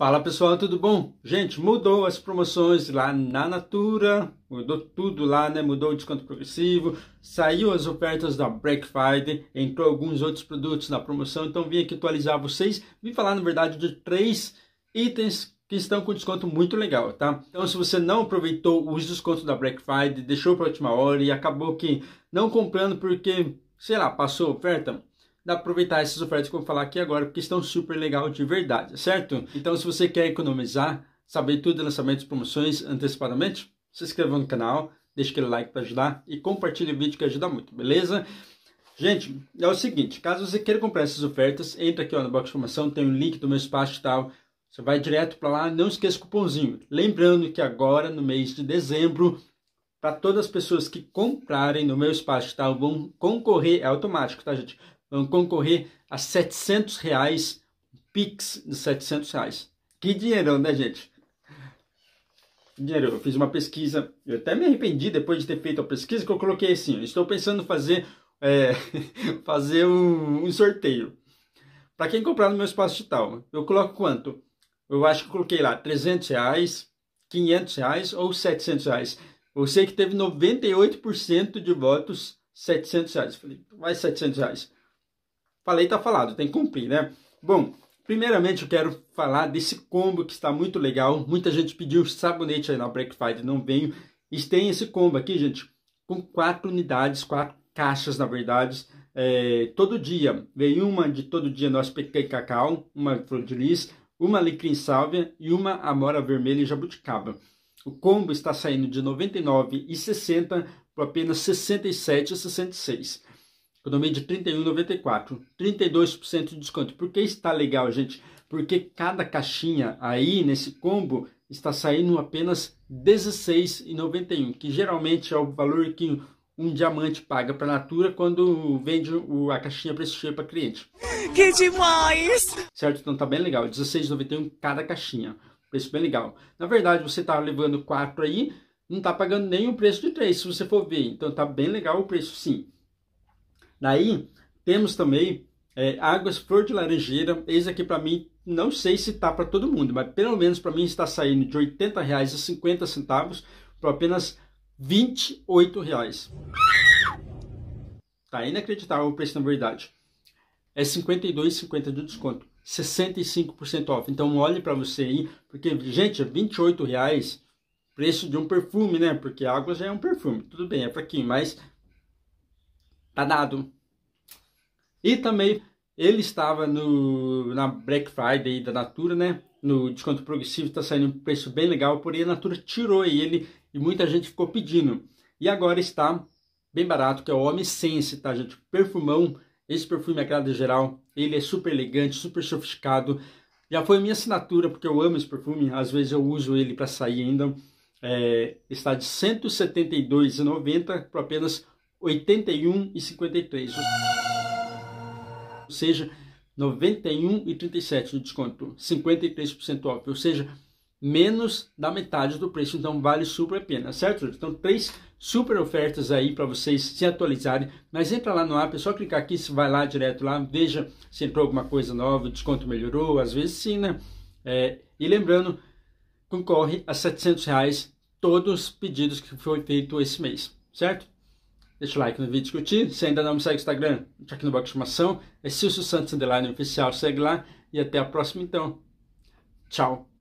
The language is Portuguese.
Fala pessoal, tudo bom? Gente, mudou as promoções lá na Natura, mudou tudo lá, né? Mudou o desconto progressivo, saiu as ofertas da Black Friday, entrou alguns outros produtos na promoção, então vim aqui atualizar vocês, vim falar na verdade de três itens que estão com desconto muito legal, tá? Então, se você não aproveitou os descontos da Black Friday, deixou para última hora e acabou que não comprando porque, sei lá, passou oferta, dá pra aproveitar essas ofertas que eu vou falar aqui agora, porque estão super legal de verdade, certo? Então, se você quer economizar, saber tudo, lançamentos, promoções antecipadamente, se inscreva no canal, deixa aquele like para ajudar e compartilhe o vídeo que ajuda muito, beleza? Gente, é o seguinte, caso você queira comprar essas ofertas, entra aqui ó, no box de informação, tem o um link do meu espaço e tal, você vai direto para lá, não esqueça o cupomzinho. Lembrando que agora, no mês de dezembro, para todas as pessoas que comprarem no meu espaço tá, vão concorrer, é automático, tá, gente? vão concorrer a 700 reais, Pix de 700 reais. Que dinheirão, né, gente? Dinheiro, eu fiz uma pesquisa, eu até me arrependi depois de ter feito a pesquisa, que eu coloquei assim, estou pensando em fazer, é, fazer um, um sorteio. Para quem comprar no meu espaço digital, eu coloco quanto? Eu acho que coloquei lá 300 reais, 500 reais ou 700 reais. Eu sei que teve 98% de votos 700 reais. Falei, mais 700 reais. Falei, tá falado, tem que cumprir, né? Bom, primeiramente eu quero falar desse combo que está muito legal. Muita gente pediu sabonete aí na Black e não venho. E tem esse combo aqui, gente, com quatro unidades, quatro caixas, na verdade, é, todo dia. vem uma de todo dia nós pequei cacau, uma flor de lis, uma alecrim sálvia e uma amora vermelha e jabuticaba. O combo está saindo de R$ 99,60 por apenas R$ 67,66. Economia de 31,94, 32% de desconto. Por que está legal, gente? Porque cada caixinha aí nesse combo está saindo apenas R$16,91, que geralmente é o valor que um diamante paga para a Natura quando vende a caixinha para esse cheiro para cliente. Que demais! Certo? Então tá bem legal, R$16,91 cada caixinha. Preço bem legal. Na verdade, você tá levando quatro aí, não tá pagando nem o preço de três, se você for ver. Então tá bem legal o preço sim. Daí temos também é, águas flor de laranjeira. Eis aqui para mim, não sei se tá para todo mundo, mas pelo menos para mim está saindo de R$ 80,50 para apenas R$ 28,00. Tá inacreditável o preço na verdade. É R$ 52,50 de desconto. 65% off. Então olhe para você aí, porque gente, R$ 28,00 reais preço de um perfume, né? Porque água já é um perfume. Tudo bem, é para quem mas Tá danado. E também ele estava no, na Black Friday da Natura, né? No desconto progressivo está saindo um preço bem legal, porém a Natura tirou ele e muita gente ficou pedindo. E agora está bem barato, que é o Homem Sense, tá gente? Perfumão, esse perfume agrada geral, ele é super elegante, super sofisticado. Já foi minha assinatura, porque eu amo esse perfume, às vezes eu uso ele para sair ainda. É, está de R$ 172,90 por apenas 81 e 53. Ou seja, 91 e 37 de desconto, 53% off, ou seja, menos da metade do preço, então vale super a pena, certo? Então, três super ofertas aí para vocês se atualizarem, mas entra lá no app, é só clicar aqui, se vai lá direto lá, veja se entrou alguma coisa nova, o desconto melhorou, às vezes sim, né? É, e lembrando, concorre a 700 reais todos os pedidos que foi feito esse mês, certo? Deixa o like no vídeo discutido. Se ainda não me segue no Instagram, tá aqui no box de informação. É Silvio Santos Underline Oficial, segue lá. E até a próxima então. Tchau.